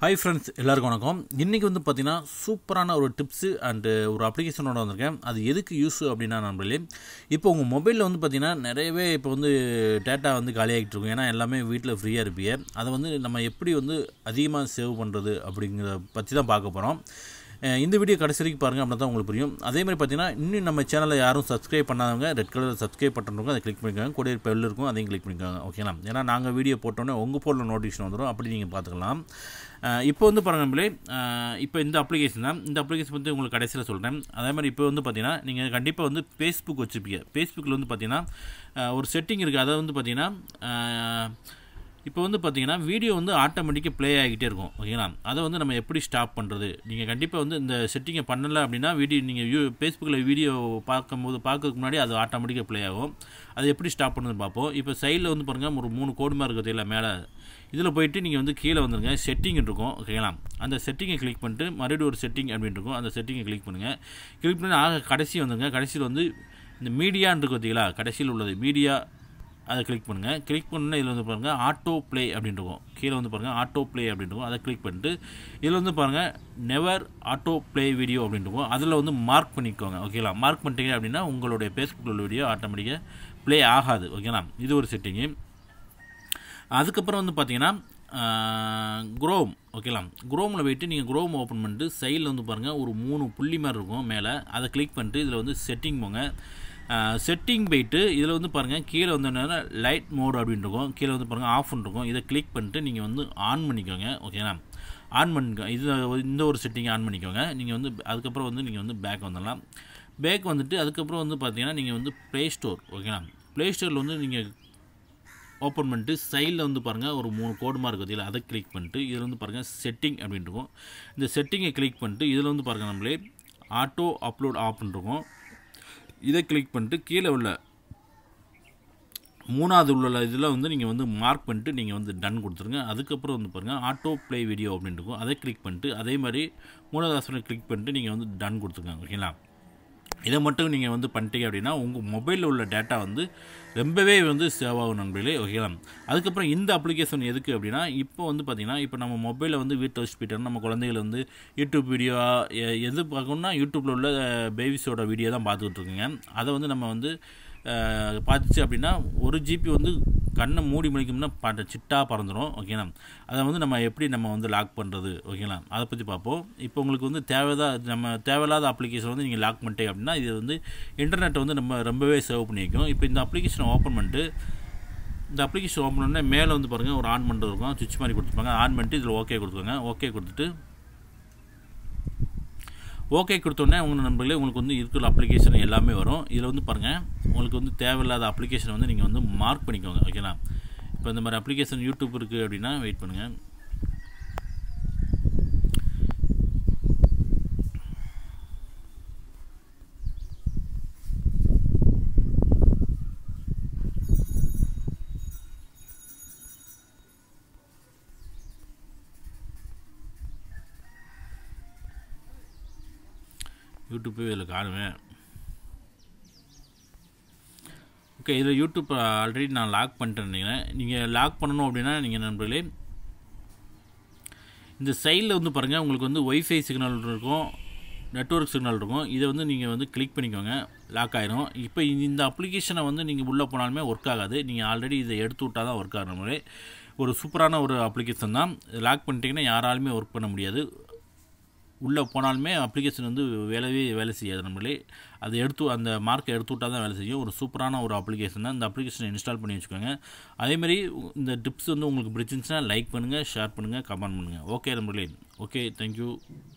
hi friends எல்லாருக்கும் வணக்கம் இன்றைக்கி வந்து பார்த்திங்கன்னா சூப்பரான ஒரு டிப்ஸு அண்டு ஒரு அப்ளிகேஷனோட வந்திருக்கேன் அது எதுக்கு யூஸ் அப்படின்னா நம்மளே இப்போ உங்கள் மொபைலில் வந்து பார்த்திங்கன்னா நிறையவே இப்போ வந்து டேட்டா வந்து காலியாகிட்டு இருக்கும் ஏன்னா எல்லாமே வீட்டில் ஃப்ரீயாக இருப்பீங்க அதை வந்து நம்ம எப்படி வந்து அதிகமாக சேவ் பண்ணுறது அப்படிங்கிறத பற்றி தான் பார்க்க போகிறோம் இந்த வீடியோ கடைசி வரைக்கும் பாருங்கள் அப்படின்னா தான் உங்களுக்கு புரியும் அதே மாதிரி பார்த்தீங்கன்னா இன்னும் நம்ம சேனலில் யாரும் சப்ஸ்கிரைப் பண்ணாதவங்க ரெட் கலர் சப்ஸ்கிரைப் பண்ணுறவங்க அதை கிளிக் பண்ணிக்கோங்க கூட பெல் இருக்கும் அதையும் கிளிக் பண்ணிக்கோங்க ஓகேங்களா ஏன்னா நாங்கள் வீடியோ போட்டோன்னே உங்கள் ஃபோனில் நோட்டிஃபிகேஷன் வந்துடும் அப்படி நீங்கள் பார்த்துக்கலாம் இப்போ வந்து பாருங்கள் இப்போ இந்த அப்ளிகேஷன் தான் இந்த அப்ளிகேஷன் வந்து உங்களுக்கு கடைசியில் சொல்கிறேன் அதே மாதிரி இப்போ வந்து பார்த்திங்கன்னா நீங்கள் கண்டிப்பாக வந்து ஃபேஸ்புக் வச்சுருப்பீங்க ஃபேஸ்புக்கில் வந்து பார்த்திங்கன்னா ஒரு செட்டிங் இருக்குது அதை வந்து பார்த்திங்கன்னா இப்போ வந்து பார்த்தீங்கன்னா வீடியோ வந்து ஆட்டோமேட்டிக்காக ப்ளே ஆகிட்டே இருக்கும் ஓகேங்களா அதை வந்து நம்ம எப்படி ஸ்டாப் பண்ணுறது நீங்கள் கண்டிப்பாக வந்து இந்த செட்டிங்கை பண்ணலை அப்படின்னா வீடியோ நீங்கள் யூ ஃபேஸ்புக்கில் வீடியோ பார்க்கும்போது பார்க்கறதுக்கு முன்னாடி அது ஆட்டோமேட்டிக்காக ப்ளே ஆகும் அது எப்படி ஸ்டாப் பண்ணுறது பார்ப்போம் இப்போ சைடில் வந்து பாருங்கள் ஒரு மூணு கோடு மாதிரி இருக்கிறது இல்லை மேலே இதில் போயிட்டு நீங்கள் வந்து கீழே வந்துருங்க செட்டிங் இருக்கும் ஓகேங்களா அந்த செட்டிங்கை கிளிக் பண்ணிட்டு மறுபடியும் ஒரு செட்டிங் அப்படின்ட்டு இருக்கும் அந்த செட்டிங்கை கிளிக் பண்ணுங்கள் கிளிக் பண்ணி ஆக கடைசி வந்துருங்க கடைசியில் வந்து இந்த மீடியான்னு இருக்கு பார்த்தீங்களா கடைசியில் உள்ளது மீடியா அதை கிளிக் பண்ணுங்கள் கிளிக் பண்ணுன்னா இதில் வந்து பாருங்கள் ஆட்டோ ப்ளே இருக்கும் கீழே வந்து பாருங்கள் ஆட்டோ ப்ளே இருக்கும் அதை கிளிக் பண்ணிட்டு இதில் வந்து பாருங்கள் நெவர் ஆட்டோ ப்ளே வீடியோ இருக்கும் அதில் வந்து மார்க் பண்ணிக்கோங்க ஓகேங்களா மார்க் பண்ணிட்டீங்க அப்படின்னா உங்களுடைய ஃபேஸ்புக்கில் உள்ள வீடியோ ஆட்டோமேட்டிக்காக ப்ளே ஆகாது ஓகேங்களா இது ஒரு செட்டிங்கு அதுக்கப்புறம் வந்து பார்த்தீங்கன்னா குரோம் ஓகேங்களா குரோமில் போயிட்டு நீங்கள் குரோம் ஓப்பன் பண்ணிட்டு சைடில் வந்து பாருங்கள் ஒரு மூணு புள்ளி மாதிரி இருக்கும் மேலே அதை கிளிக் பண்ணிட்டு இதில் வந்து செட்டிங் போங்க செட்டிங் போயிட்டு இதில் வந்து பாருங்கள் கீழே வந்து லைட் மோட் அப்படின்னு இருக்கும் கீழே வந்து பாருங்கள் ஆஃப்னு இருக்கும் இதை கிளிக் பண்ணிட்டு நீங்கள் வந்து ஆன் பண்ணிக்கோங்க ஓகேங்களா ஆன் பண்ணிக்கோ இது இந்த ஒரு செட்டிங்கை ஆன் பண்ணிக்கோங்க நீங்கள் வந்து அதுக்கப்புறம் வந்து நீங்கள் வந்து பேக் வந்துடலாம் பேக் வந்துட்டு அதுக்கப்புறம் வந்து பார்த்தீங்கன்னா நீங்கள் வந்து ப்ளே ஸ்டோர் ஓகேங்களா ப்ளே ஸ்டோரில் வந்து நீங்கள் ஓப்பன் பண்ணிட்டு சைடில் வந்து பாருங்கள் ஒரு மூணு கோடு மார்க் இதில் அதை கிளிக் பண்ணிட்டு இதில் வந்து பாருங்கள் செட்டிங் அப்படின்ட்டு இருக்கும் இந்த செட்டிங்கை கிளிக் பண்ணிட்டு இதில் வந்து பாருங்கள் நம்மளே ஆட்டோ அப்லோட் ஆப்னு இதை கிளிக் பண்ணிட்டு கீழே உள்ள மூணாவது உள்ள இதில் வந்து நீங்கள் வந்து மார்க் பண்ணிட்டு நீங்கள் வந்து டன் கொடுத்துருங்க அதுக்கப்புறம் வந்து பாருங்கள் ஆட்டோ ப்ளே வீடியோ அப்படின்ட்டு இருக்கும் அதை கிளிக் பண்ணிட்டு அதே மாதிரி மூணாவது ஆசனை கிளிக் பண்ணிட்டு நீங்கள் வந்து டன் கொடுத்துருங்க ஓகேங்களா இதை மட்டும் நீங்கள் வந்து பண்ணிட்டீங்க அப்படின்னா உங்கள் மொபைலில் உள்ள டேட்டா வந்து ரொம்பவே வந்து சேவ் ஆகும் நண்பர்களே ஓகேங்களா அதுக்கப்புறம் இந்த அப்ளிகேஷன் எதுக்கு அப்படின்னா இப்போ வந்து பார்த்திங்கன்னா இப்போ நம்ம மொபைலில் வந்து வீட்டில் வச்சு போயிட்டோம் நம்ம குழந்தைகள் வந்து யூடியூப் வீடியோ எது பார்க்கணும்னா யூடியூப்பில் உள்ள பேபிஸோட வீடியோ தான் பார்த்துக்கிட்டு இருக்குங்க அதை வந்து நம்ம வந்து பார்த்துச்சு அப்படின்னா ஒரு ஜிபி வந்து கண்ணை மூடி முடிக்கும்னா பாட்டு சிட்டா பறந்துடும் ஓகேங்களா அதை வந்து நம்ம எப்படி நம்ம வந்து லாக் பண்ணுறது ஓகேங்களா அதை பற்றி பார்ப்போம் இப்போ உங்களுக்கு வந்து தேவைதா நம்ம தேவையில்லாத அப்ளிகேஷன் வந்து நீங்கள் லாக் பண்ணிட்டீங்க அப்படின்னா இது வந்து இன்டர்நெட் வந்து நம்ம ரொம்பவே சேவ் பண்ணியிருக்கோம் இப்போ இந்த அப்ளிகேஷனை ஓப்பன் பண்ணிட்டு இந்த அப்ளிகேஷன் ஓப்பன் பண்ணால் மேலே வந்து பாருங்கள் ஒரு ஆன் பண்ணுறது இருக்கும் சுவிட்ச் மாதிரி கொடுத்துருப்பாங்க ஆன் பண்ணிட்டு இதில் ஓகே கொடுத்துருவாங்க ஓகே கொடுத்துட்டு ஓகே கொடுத்தோன்னே உங்கள் நண்பர்களே உங்களுக்கு வந்து இருக்கிற அப்ளிகேஷன் எல்லாமே வரும் இதில் வந்து பாருங்கள் உங்களுக்கு வந்து தேவையில்லாத அப்ளிகேஷனை வந்து நீங்கள் வந்து மார்க் பண்ணிக்கோங்க ஓகேங்களா இப்போ இந்த மாதிரி அப்ளிகேஷன் யூடியூப் இருக்குது அப்படின்னா வெயிட் பண்ணுங்கள் யூடியூப் இதில் காணுவேன் ஓகே இதில் யூடியூப் ஆல்ரெடி நான் லாக் பண்ணிட்டேன் நீங்கள் லாக் பண்ணணும் அப்படின்னா நீங்கள் நண்பர்களே இந்த சைடில் வந்து பாருங்கள் உங்களுக்கு வந்து ஒய்ஃபை சிக்னல் இருக்கும் நெட்ஒர்க் சிக்னல் இருக்கும் இதை வந்து நீங்கள் வந்து கிளிக் பண்ணிக்கோங்க லாக் ஆகிரும் இப்போ இந்த அப்ளிகேஷனை வந்து நீங்கள் உள்ளே போனாலுமே ஒர்க் ஆகாது நீங்கள் ஆல்ரெடி இதை எடுத்து விட்டால் தான் ஒர்க் ஆகிற மாதிரி ஒரு சூப்பரான ஒரு அப்ளிகேஷன் தான் லாக் பண்ணிட்டீங்கன்னா யாராலுமே ஒர்க் பண்ண முடியாது உள்ளே போனாலுமே அப்ளிகேஷன் வந்து வேலையே வேலை செய்யாது நம்மளே அதை எடுத்து அந்த மார்க்கை எடுத்து விட்டால் தான் வேலை செய்யும் ஒரு சூப்பரான ஒரு அப்ளிகேஷன் தான் இந்த அப்ளிகேஷனை இன்ஸ்டால் பண்ணி வச்சுக்கோங்க அதேமாதிரி இந்த டிப்ஸ் வந்து உங்களுக்கு பிடிச்சிருந்துச்சுன்னா லைக் பண்ணுங்கள் ஷேர் பண்ணுங்கள் கமெண்ட் பண்ணுங்கள் ஓகே நம்மளே ஓகே தேங்க்யூ